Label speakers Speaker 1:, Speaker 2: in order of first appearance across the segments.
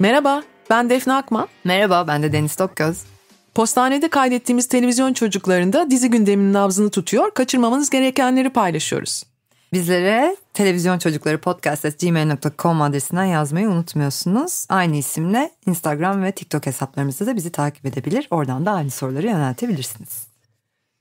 Speaker 1: Merhaba, ben Defne Akman. Merhaba, ben de Deniz Tokgöz. Postanede kaydettiğimiz televizyon çocuklarında dizi gündeminin nabzını tutuyor, kaçırmamanız gerekenleri paylaşıyoruz.
Speaker 2: Bizlere televizyon çocukları podcast.gmail.com adresinden yazmayı unutmuyorsunuz. Aynı isimle Instagram ve TikTok hesaplarımızda da bizi takip edebilir. Oradan da aynı soruları yöneltebilirsiniz.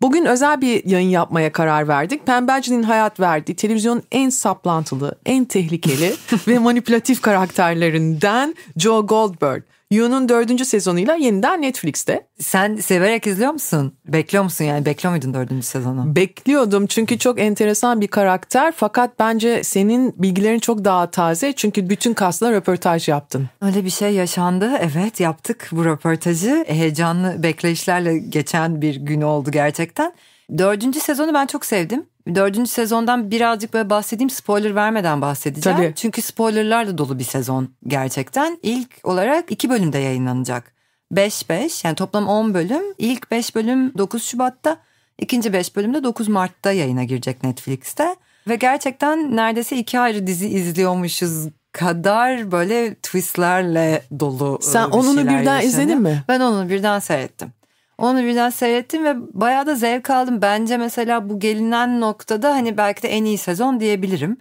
Speaker 1: Bugün özel bir yayın yapmaya karar verdik. Pemberci'nin hayat verdiği televizyonun en saplantılı, en tehlikeli ve manipülatif karakterlerinden Joe Goldberg. You'nun dördüncü sezonuyla yeniden Netflix'te. Sen severek
Speaker 2: izliyor musun? Bekliyor musun yani? Bekliyor muydun dördüncü
Speaker 1: sezonu? Bekliyordum çünkü çok enteresan bir karakter. Fakat bence senin bilgilerin çok daha taze. Çünkü bütün kasla röportaj yaptın.
Speaker 2: Öyle bir şey yaşandı. Evet yaptık bu röportajı. Heyecanlı bekleyişlerle geçen bir gün oldu gerçekten. Dördüncü sezonu ben çok sevdim. Dördüncü sezondan birazcık böyle bahsedeyim spoiler vermeden bahsedeceğim. Tabii. Çünkü spoilerlarla dolu bir sezon gerçekten. İlk olarak iki bölümde yayınlanacak. 5-5 yani toplam 10 bölüm. İlk 5 bölüm 9 Şubat'ta, ikinci 5 bölüm de 9 Mart'ta yayına girecek Netflix'te. Ve gerçekten neredeyse iki ayrı dizi izliyormuşuz kadar böyle twistlerle dolu Sen e, onunu birden yaşanıyor. izledin mi? Ben onu birden seyrettim. Onu birden seyrettim ve bayağı da zevk aldım. Bence mesela bu gelinen noktada hani belki de en iyi sezon diyebilirim.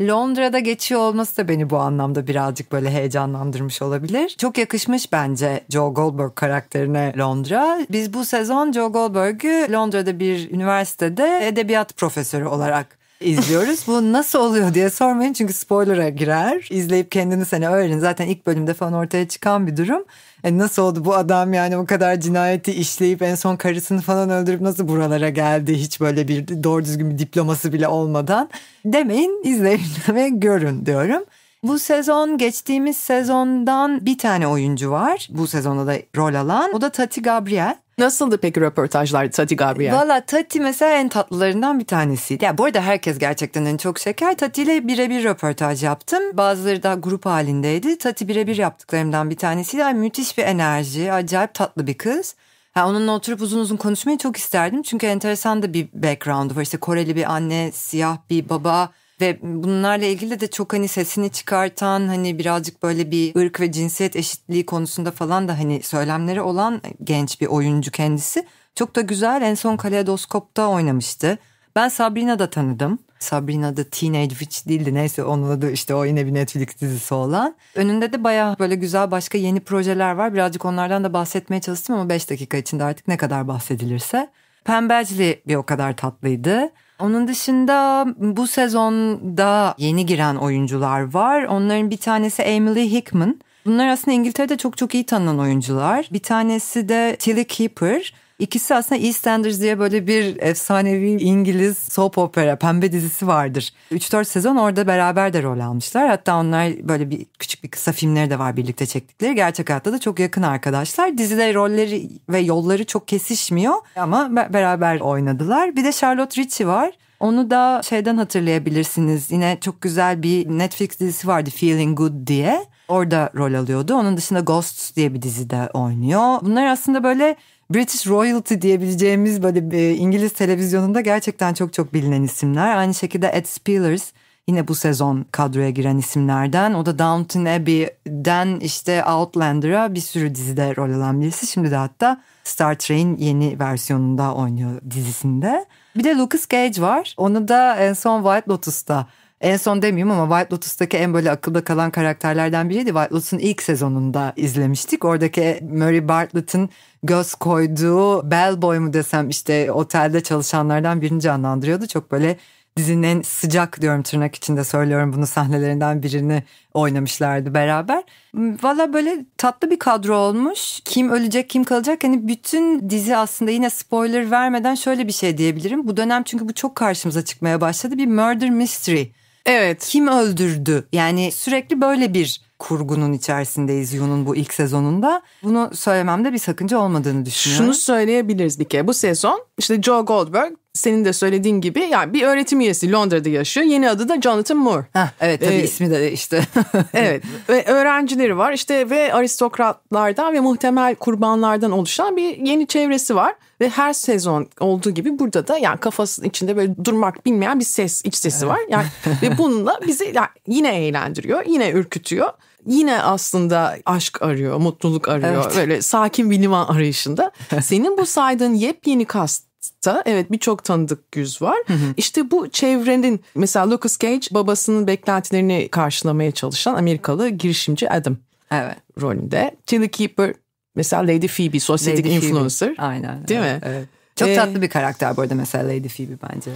Speaker 2: Londra'da geçiyor olması da beni bu anlamda birazcık böyle heyecanlandırmış olabilir. Çok yakışmış bence Joe Goldberg karakterine Londra. Biz bu sezon Joe Goldberg'ü Londra'da bir üniversitede edebiyat profesörü olarak izliyoruz. Bu nasıl oluyor diye sormayın çünkü spoiler'a girer. İzleyip kendini seni öğrenin. Zaten ilk bölümde falan ortaya çıkan bir durum. Yani e, nasıl oldu bu adam yani o kadar cinayeti işleyip en son karısını falan öldürüp nasıl buralara geldi hiç böyle bir doğru düzgün bir diploması bile olmadan demeyin izleyin ve görün diyorum. Bu sezon geçtiğimiz sezondan bir tane oyuncu var. Bu sezonda da rol alan. O da Tati Gabriel. Nasıldı peki röportajlar Tati Gabriel? Valla Tati mesela en tatlılarından bir tanesiydi. Yani bu arada herkes gerçekten en çok şeker. Tati ile birebir röportaj yaptım. Bazıları da grup halindeydi. Tati birebir yaptıklarımdan bir tanesiydi. Yani müthiş bir enerji, acayip tatlı bir kız. Ha, onunla oturup uzun uzun konuşmayı çok isterdim. Çünkü enteresan da bir background var. İşte Koreli bir anne, siyah bir baba, ve bunlarla ilgili de çok hani sesini çıkartan hani birazcık böyle bir ırk ve cinsiyet eşitliği konusunda falan da hani söylemleri olan genç bir oyuncu kendisi. Çok da güzel en son Kaleidoskop'ta oynamıştı. Ben Sabrina da tanıdım. Sabrina da Teenage Witch değildi neyse onunla da işte o yine bir Netflix dizisi olan. Önünde de baya böyle güzel başka yeni projeler var. Birazcık onlardan da bahsetmeye çalıştım ama 5 dakika içinde artık ne kadar bahsedilirse. Pembelcili bir o kadar tatlıydı. Onun dışında bu sezonda yeni giren oyuncular var. Onların bir tanesi Emily Hickman. Bunlar aslında İngiltere'de çok çok iyi tanınan oyuncular. Bir tanesi de Tilly Keeper. İkisi aslında EastEnders diye böyle bir efsanevi İngiliz soap opera pembe dizisi vardır. 3-4 sezon orada beraber de rol almışlar. Hatta onlar böyle bir küçük bir kısa filmleri de var birlikte çektikleri. Gerçek hayatta da çok yakın arkadaşlar. Dizide rolleri ve yolları çok kesişmiyor ama beraber oynadılar. Bir de Charlotte Ritchie var. Onu da şeyden hatırlayabilirsiniz. Yine çok güzel bir Netflix dizisi vardı Feeling Good diye. Orada rol alıyordu. Onun dışında Ghosts diye bir dizide oynuyor. Bunlar aslında böyle British Royalty diyebileceğimiz böyle e, İngiliz televizyonunda gerçekten çok çok bilinen isimler. Aynı şekilde Ed Spielers yine bu sezon kadroya giren isimlerden. O da Downton Abbey'den işte Outlander'a bir sürü dizide rol alan birisi. Şimdi de hatta Star Trek'in yeni versiyonunda oynuyor dizisinde. Bir de Lucas Cage var. Onu da en son White Lotus'ta en son demeyeyim ama White Lotus'taki en böyle akılda kalan karakterlerden biriydi. White Lotus'un ilk sezonunda izlemiştik. Oradaki Murray Bartlett'ın göz koyduğu bellboy mu desem işte otelde çalışanlardan birini canlandırıyordu. Çok böyle dizinin en sıcak diyorum tırnak içinde söylüyorum bunu sahnelerinden birini oynamışlardı beraber. Valla böyle tatlı bir kadro olmuş. Kim ölecek kim kalacak hani bütün dizi aslında yine spoiler vermeden şöyle bir şey diyebilirim. Bu dönem çünkü bu çok karşımıza çıkmaya başladı bir murder mystery Evet. Kim öldürdü? Yani sürekli böyle bir kurgunun içerisindeyiz Yu'nun bu ilk sezonunda. Bunu söylememde bir sakınca olmadığını düşünüyorum. Şunu söyleyebiliriz
Speaker 1: bir kere. Bu sezon işte Joe Goldberg senin de söylediğin gibi yani bir öğretim üyesi Londra'da yaşıyor. Yeni adı da Jonathan Moore. Heh, evet tabii ee, ismi de işte. evet ve öğrencileri var işte ve aristokratlardan ve muhtemel kurbanlardan oluşan bir yeni çevresi var. Ve her sezon olduğu gibi burada da yani kafasının içinde böyle durmak bilmeyen bir ses iç sesi evet. var. Yani ve bununla bizi yani yine eğlendiriyor yine ürkütüyor. Yine aslında aşk arıyor, mutluluk arıyor. Evet. Böyle sakin bir liman arayışında. Senin bu saydığın yepyeni kast evet birçok tanıdık yüz var. Hı hı. İşte bu çevrenin mesela Lucas Cage babasının beklentilerini karşılamaya çalışan Amerikalı girişimci Adam evet. rolünde. Tilly Keeper mesela Lady Phoebe sosyetik influencer. Phoebe. Aynen. Değil evet, mi? Evet. Çok ee, tatlı bir karakter bu arada mesela Lady Phoebe bence.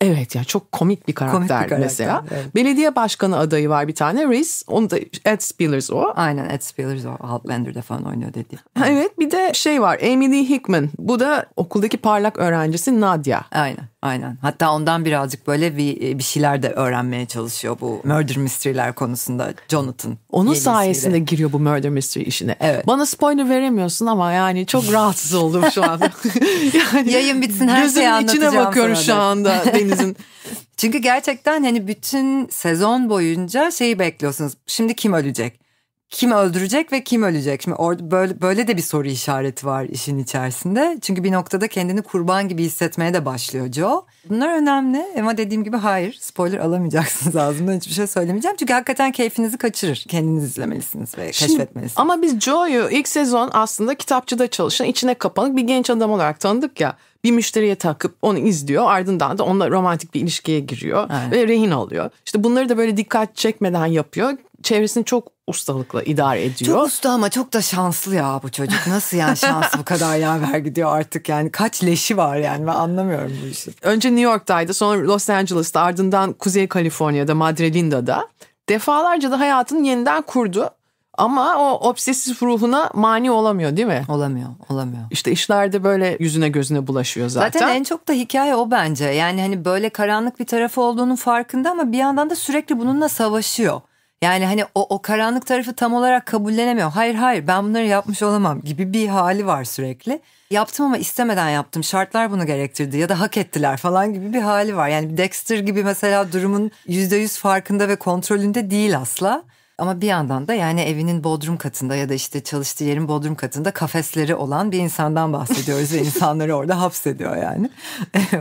Speaker 1: Evet ya yani çok komik bir karakter, komik bir karakter mesela. Evet. Belediye başkanı adayı var bir tane Reese. Onu da Ed Spillers o.
Speaker 2: Aynen Ed Spillers o Outlander'da falan oynuyor dedi.
Speaker 1: Evet. bir de şey var Emily Hickman.
Speaker 2: Bu da okuldaki parlak öğrencisi Nadia. Aynen aynen. Hatta ondan birazcık böyle bir, bir şeyler de öğrenmeye çalışıyor bu murder mystery'ler konusunda Jonathan. Onun yenisiyle. sayesinde giriyor bu murder mystery işine.
Speaker 1: Evet. Bana spoiler veremiyorsun ama yani çok rahatsız oldum şu anda.
Speaker 2: yani Yayın bitsin her şeyi anlatacağım. Gözümün içine bakıyorum şu anda hepinizin. Çünkü gerçekten hani bütün sezon boyunca şeyi bekliyorsunuz. Şimdi kim ölecek? Kim öldürecek ve kim ölecek? Şimdi or- böyle, böyle de bir soru işareti var işin içerisinde. Çünkü bir noktada kendini kurban gibi hissetmeye de başlıyor Joe. Bunlar önemli ama dediğim gibi hayır spoiler alamayacaksınız ağzımdan hiçbir şey söylemeyeceğim. Çünkü hakikaten keyfinizi kaçırır. kendinizi izlemelisiniz ve Şimdi, keşfetmelisiniz.
Speaker 1: Ama biz Joe'yu ilk sezon aslında kitapçıda çalışan içine kapanık bir genç adam olarak tanıdık ya bir müşteriye takıp onu izliyor. Ardından da onunla romantik bir ilişkiye giriyor evet. ve rehin alıyor. İşte bunları da böyle dikkat çekmeden yapıyor. Çevresini çok ustalıkla
Speaker 2: idare ediyor. Çok usta ama çok da şanslı ya bu çocuk. Nasıl yani şans bu kadar yaver gidiyor artık yani. Kaç leşi var yani ben anlamıyorum bu işi.
Speaker 1: Önce New York'taydı sonra Los Angeles'ta ardından Kuzey Kaliforniya'da Madre Linda'da. Defalarca da hayatını yeniden kurdu. Ama o obsesif ruhuna mani olamıyor değil mi? Olamıyor, olamıyor. İşte işlerde böyle yüzüne gözüne bulaşıyor zaten. Zaten en
Speaker 2: çok da hikaye o bence. Yani hani böyle karanlık bir tarafı olduğunun farkında ama bir yandan da sürekli bununla savaşıyor. Yani hani o, o karanlık tarafı tam olarak kabullenemiyor. Hayır hayır ben bunları yapmış olamam gibi bir hali var sürekli. Yaptım ama istemeden yaptım. Şartlar bunu gerektirdi ya da hak ettiler falan gibi bir hali var. Yani Dexter gibi mesela durumun %100 farkında ve kontrolünde değil asla. Ama bir yandan da yani evinin bodrum katında ya da işte çalıştığı yerin bodrum katında kafesleri olan bir insandan bahsediyoruz ve insanları orada hapsediyor yani.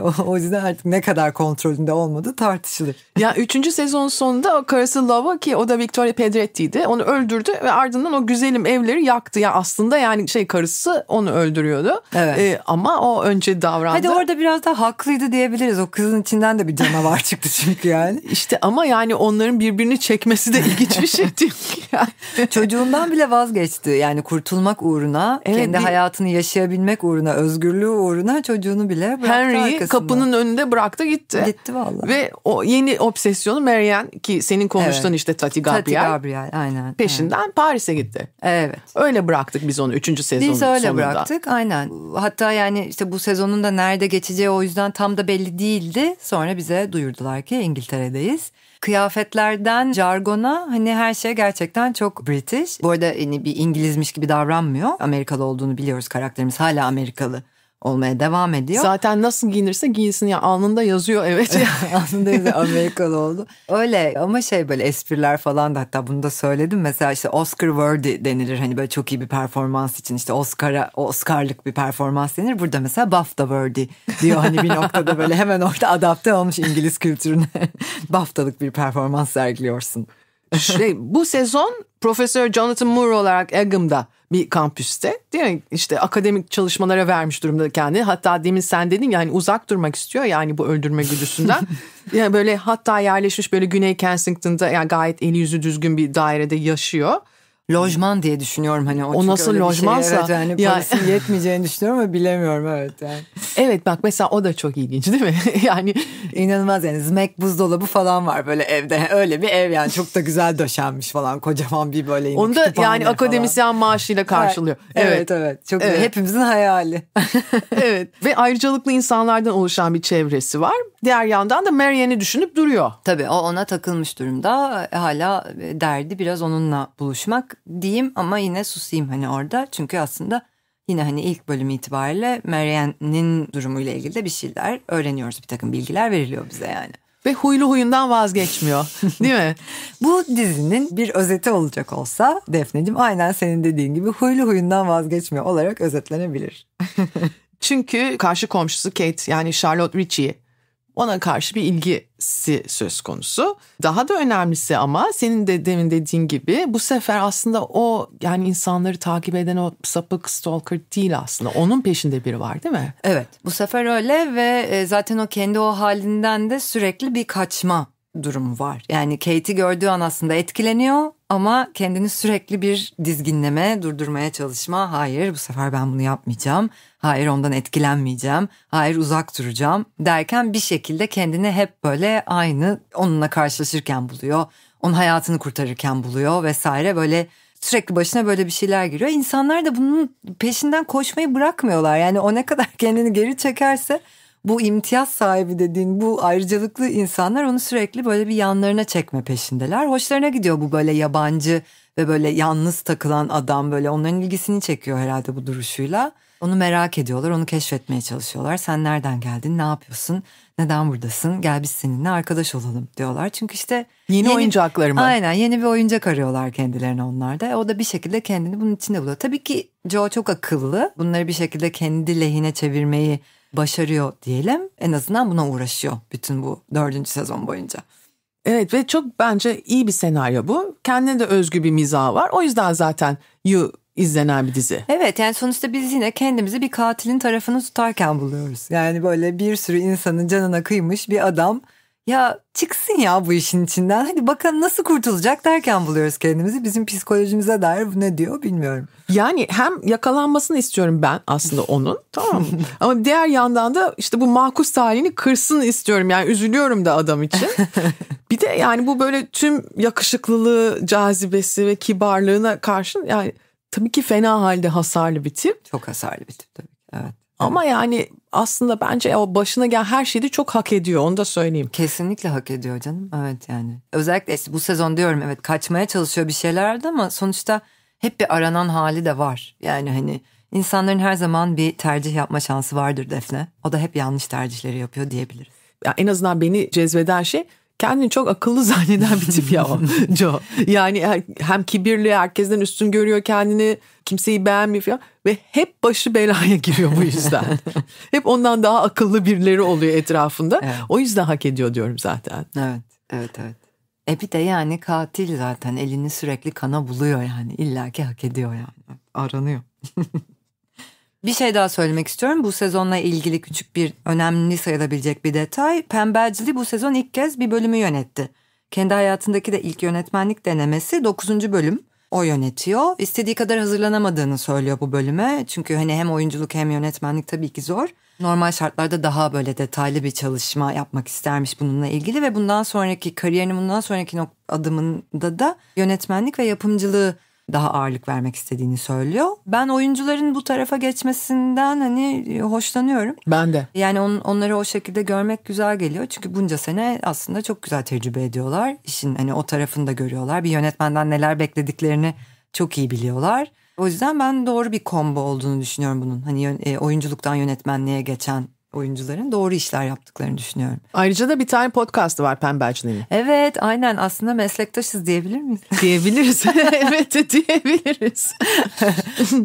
Speaker 2: o yüzden artık ne kadar kontrolünde olmadı tartışılır.
Speaker 1: Ya üçüncü sezon sonunda karısı Lava ki o da Victoria Pedretti'ydi. Onu öldürdü ve ardından o güzelim evleri yaktı. Ya yani aslında yani şey karısı onu öldürüyordu. Evet. Ee, ama o önce davrandı. Hadi
Speaker 2: orada biraz da haklıydı diyebiliriz. O kızın içinden de bir canavar çıktı çünkü yani. işte ama yani onların birbirini çekmesi de ilginç bir şey. çocuk Çocuğundan bile vazgeçti. Yani kurtulmak uğruna, evet, kendi bir... hayatını yaşayabilmek uğruna, özgürlüğü uğruna çocuğunu bile bıraktı Henry'i kapının önünde bıraktı gitti. Gitti vallahi. Ve o
Speaker 1: yeni obsesyonu Marianne ki senin konuştuğun evet. işte Tati Gabriel. Tati
Speaker 2: Gabriel aynen.
Speaker 1: Peşinden evet. Paris'e gitti. Evet. Öyle bıraktık biz onu 3. sezonun Biz öyle sonunda. bıraktık
Speaker 2: aynen. Hatta yani işte bu sezonun da nerede geçeceği o yüzden tam da belli değildi. Sonra bize duyurdular ki İngiltere'deyiz kıyafetlerden jargona hani her şey gerçekten çok British. Bu arada hani bir İngilizmiş gibi davranmıyor. Amerikalı olduğunu biliyoruz karakterimiz hala Amerikalı olmaya devam ediyor. Zaten nasıl giyinirse giyinsin ya alnında yazıyor evet. anında yazıyor Amerikalı oldu. Öyle ama şey böyle espriler falan da hatta bunu da söyledim. Mesela işte Oscar worthy denilir hani böyle çok iyi bir performans için işte Oscar'a Oscar'lık bir performans denir. Burada mesela BAFTA worthy diyor hani bir noktada böyle hemen orada adapte olmuş İngiliz kültürüne. BAFTA'lık bir performans sergiliyorsun şey, bu sezon Profesör
Speaker 1: Jonathan Moore olarak Agham'da bir kampüste değil mi? İşte akademik çalışmalara vermiş durumda kendini. Hatta demin sen dedin yani uzak durmak istiyor yani bu öldürme güdüsünden. yani böyle hatta yerleşmiş böyle Güney Kensington'da yani gayet eli yüzü düzgün bir dairede yaşıyor
Speaker 2: lojman diye düşünüyorum hani o, o nasıl şey lojmansa şey, evet, yani ya, parasının yetmeyeceğini düşünüyorum ama bilemiyorum
Speaker 1: evet yani. Evet bak mesela o da çok ilginç değil mi? yani inanılmaz yani zmek buzdolabı
Speaker 2: falan var böyle evde. Öyle bir ev yani çok da güzel döşenmiş falan kocaman bir böyle Onu da yani falan. akademisyen maaşıyla karşılıyor. Evet evet, evet. çok evet. hepimizin hayali.
Speaker 1: evet ve ayrıcalıklı insanlardan oluşan bir çevresi var. Diğer yandan da Marianne'i düşünüp
Speaker 2: duruyor. Tabii o ona takılmış durumda. Hala e, derdi biraz onunla buluşmak diyeyim ama yine susayım hani orada. Çünkü aslında yine hani ilk bölüm itibariyle Marianne'nin durumuyla ilgili de bir şeyler öğreniyoruz. Bir takım bilgiler veriliyor bize yani. Ve huylu huyundan vazgeçmiyor değil mi? Bu dizinin bir özeti olacak olsa Defne'cim aynen senin dediğin gibi huylu huyundan vazgeçmiyor olarak özetlenebilir.
Speaker 1: Çünkü karşı komşusu Kate yani Charlotte Ritchie ona karşı bir ilgisi söz konusu. Daha da önemlisi ama senin de demin dediğin gibi bu sefer aslında o yani insanları takip eden o sapık stalker değil aslında. Onun peşinde biri var
Speaker 2: değil mi? Evet bu sefer öyle ve e, zaten o kendi o halinden de sürekli bir kaçma durumu var. Yani Kate'i gördüğü an aslında etkileniyor ama kendini sürekli bir dizginleme, durdurmaya çalışma. Hayır bu sefer ben bunu yapmayacağım. Hayır ondan etkilenmeyeceğim. Hayır uzak duracağım derken bir şekilde kendini hep böyle aynı onunla karşılaşırken buluyor. Onun hayatını kurtarırken buluyor vesaire böyle sürekli başına böyle bir şeyler giriyor. İnsanlar da bunun peşinden koşmayı bırakmıyorlar. Yani o ne kadar kendini geri çekerse bu imtiyaz sahibi dediğin bu ayrıcalıklı insanlar onu sürekli böyle bir yanlarına çekme peşindeler. Hoşlarına gidiyor bu böyle yabancı ve böyle yalnız takılan adam böyle onların ilgisini çekiyor herhalde bu duruşuyla. Onu merak ediyorlar, onu keşfetmeye çalışıyorlar. Sen nereden geldin, ne yapıyorsun, neden buradasın, gel biz seninle arkadaş olalım diyorlar. Çünkü işte... Yeni, yeni oyuncakları mı? Aynen, yeni bir oyuncak arıyorlar kendilerine onlar da. O da bir şekilde kendini bunun içinde buluyor. Tabii ki Joe çok akıllı. Bunları bir şekilde kendi lehine çevirmeyi başarıyor diyelim. En azından buna uğraşıyor bütün bu dördüncü sezon boyunca. Evet ve çok bence iyi bir senaryo bu. Kendine de özgü bir mizahı var. O yüzden
Speaker 1: zaten You izlenen bir dizi.
Speaker 2: Evet yani sonuçta biz yine kendimizi bir katilin tarafını tutarken buluyoruz. Yani böyle bir sürü insanın canına kıymış bir adam ya çıksın ya bu işin içinden. Hadi bakalım nasıl kurtulacak derken buluyoruz kendimizi. Bizim psikolojimize dair bu ne diyor bilmiyorum.
Speaker 1: Yani hem yakalanmasını istiyorum ben aslında onun tamam mı? Ama diğer yandan da işte bu makus halini kırsın istiyorum. Yani üzülüyorum da adam için. Bir de yani bu böyle tüm yakışıklılığı, cazibesi ve kibarlığına karşın yani tabii ki fena halde hasarlı bir tip. Çok hasarlı bir tip tabii. Evet. Ama
Speaker 2: yani aslında bence o başına gel her şeyi de çok hak ediyor onu da söyleyeyim. Kesinlikle hak ediyor canım evet yani. Özellikle bu sezon diyorum evet kaçmaya çalışıyor bir şeylerde ama sonuçta hep bir aranan hali de var. Yani hani insanların her zaman bir tercih yapma şansı vardır Defne. O da hep yanlış tercihleri yapıyor diyebiliriz. Ya en azından beni cezbeden şey
Speaker 1: kendini çok akıllı zanneden bir tip ya o Joe. Yani hem kibirli herkesten üstün görüyor kendini kimseyi beğenmiyor falan. ve hep başı belaya giriyor bu yüzden. hep ondan daha akıllı birileri oluyor etrafında. Evet. O yüzden hak ediyor diyorum zaten.
Speaker 2: Evet evet evet. E bir de yani katil zaten elini sürekli kana buluyor yani illaki hak ediyor yani aranıyor. Bir şey daha söylemek istiyorum. Bu sezonla ilgili küçük bir önemli sayılabilecek bir detay. Pembercili bu sezon ilk kez bir bölümü yönetti. Kendi hayatındaki de ilk yönetmenlik denemesi 9. bölüm. O yönetiyor. İstediği kadar hazırlanamadığını söylüyor bu bölüme. Çünkü hani hem oyunculuk hem yönetmenlik tabii ki zor. Normal şartlarda daha böyle detaylı bir çalışma yapmak istermiş bununla ilgili ve bundan sonraki kariyerinin bundan sonraki adımında da yönetmenlik ve yapımcılığı daha ağırlık vermek istediğini söylüyor. Ben oyuncuların bu tarafa geçmesinden hani e, hoşlanıyorum. Ben de. Yani on, onları o şekilde görmek güzel geliyor. Çünkü bunca sene aslında çok güzel tecrübe ediyorlar. İşin hani o tarafını da görüyorlar. Bir yönetmenden neler beklediklerini çok iyi biliyorlar. O yüzden ben doğru bir combo olduğunu düşünüyorum bunun. Hani e, oyunculuktan yönetmenliğe geçen oyuncuların doğru işler yaptıklarını düşünüyorum. Ayrıca da bir tane podcast var Pembe Açlı'nın. Evet aynen aslında meslektaşız diyebilir miyiz? Diyebiliriz. evet diyebiliriz.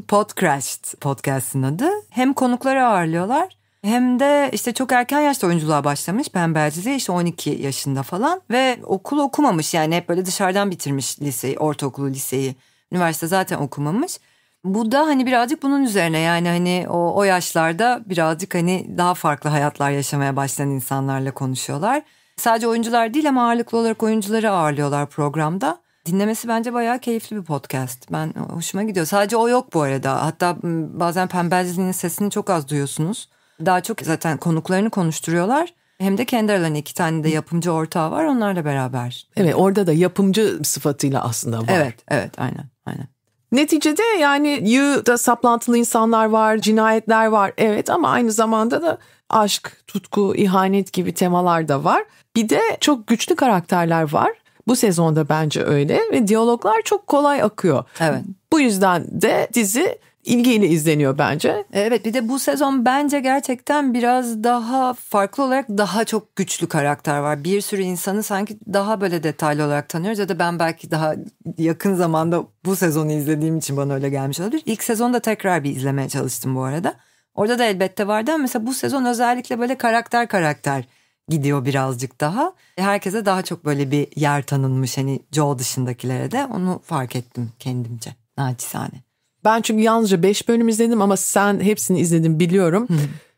Speaker 2: Podcrashed podcast'ın adı. Hem konukları ağırlıyorlar hem de işte çok erken yaşta oyunculuğa başlamış pemberciliğe işte 12 yaşında falan ve okul okumamış yani hep böyle dışarıdan bitirmiş liseyi, ortaokulu liseyi. Üniversite zaten okumamış. Bu da hani birazcık bunun üzerine yani hani o, o yaşlarda birazcık hani daha farklı hayatlar yaşamaya başlayan insanlarla konuşuyorlar. Sadece oyuncular değil ama ağırlıklı olarak oyuncuları ağırlıyorlar programda. Dinlemesi bence bayağı keyifli bir podcast. Ben hoşuma gidiyor. Sadece o yok bu arada. Hatta bazen Pembelcili'nin sesini çok az duyuyorsunuz. Daha çok zaten konuklarını konuşturuyorlar. Hem de kendi aralarında iki tane de yapımcı ortağı var onlarla beraber.
Speaker 1: Evet orada da yapımcı sıfatıyla aslında var. Evet evet aynen aynen. Neticede yani yığda saplantılı insanlar var, cinayetler var. Evet ama aynı zamanda da aşk, tutku, ihanet gibi temalar da var. Bir de çok güçlü karakterler var. Bu sezonda bence öyle ve diyaloglar çok kolay akıyor. Evet. Bu yüzden de dizi ilgiyle izleniyor bence.
Speaker 2: Evet bir de bu sezon bence gerçekten biraz daha farklı olarak daha çok güçlü karakter var. Bir sürü insanı sanki daha böyle detaylı olarak tanıyoruz ya da ben belki daha yakın zamanda bu sezonu izlediğim için bana öyle gelmiş olabilir. İlk sezonda tekrar bir izlemeye çalıştım bu arada. Orada da elbette vardı ama mesela bu sezon özellikle böyle karakter karakter gidiyor birazcık daha. Herkese daha çok böyle bir yer tanınmış hani Joe dışındakilere de onu fark ettim kendimce naçizane. Ben çünkü yalnızca 5 bölüm izledim ama sen hepsini izledin biliyorum.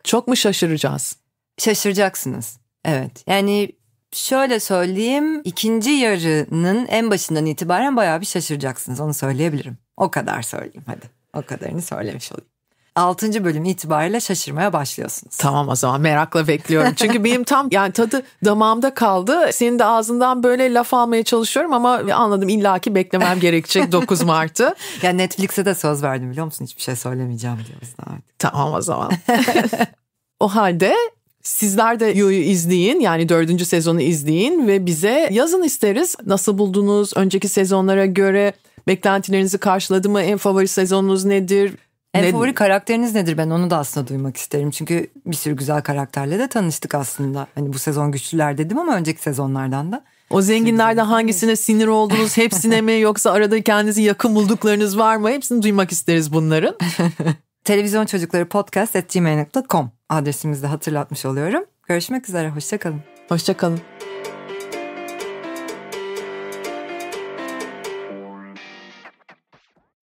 Speaker 2: Çok mu şaşıracağız? Şaşıracaksınız. Evet. Yani şöyle söyleyeyim ikinci yarının en başından itibaren bayağı bir şaşıracaksınız onu söyleyebilirim. O kadar söyleyeyim hadi. O kadarını söylemiş olayım. 6. bölüm itibariyle şaşırmaya
Speaker 1: başlıyorsunuz. Tamam o zaman merakla bekliyorum. Çünkü benim tam yani tadı damağımda kaldı. Senin de ağzından böyle laf almaya çalışıyorum ama anladım illaki beklemem gerekecek 9 Mart'ı. ya yani Netflix'e de söz verdim biliyor musun? Hiçbir şey söylemeyeceğim diyoruz artık. Tamam o zaman. o halde Sizler de Yu'yu izleyin yani dördüncü sezonu izleyin ve bize yazın isteriz. Nasıl buldunuz? Önceki sezonlara göre beklentilerinizi karşıladı mı? En favori sezonunuz nedir?
Speaker 2: En ne? favori karakteriniz nedir? Ben onu da aslında duymak isterim. Çünkü bir sürü güzel karakterle de tanıştık aslında. Hani bu sezon güçlüler dedim ama önceki sezonlardan da. O zenginlerden hangisine sinir oldunuz? Hepsine mi yoksa arada kendinizi yakın bulduklarınız var mı? Hepsini duymak isteriz bunların. Televizyon Çocukları Podcast at gmail.com adresimizde hatırlatmış oluyorum. Görüşmek üzere, hoşçakalın. Hoşçakalın.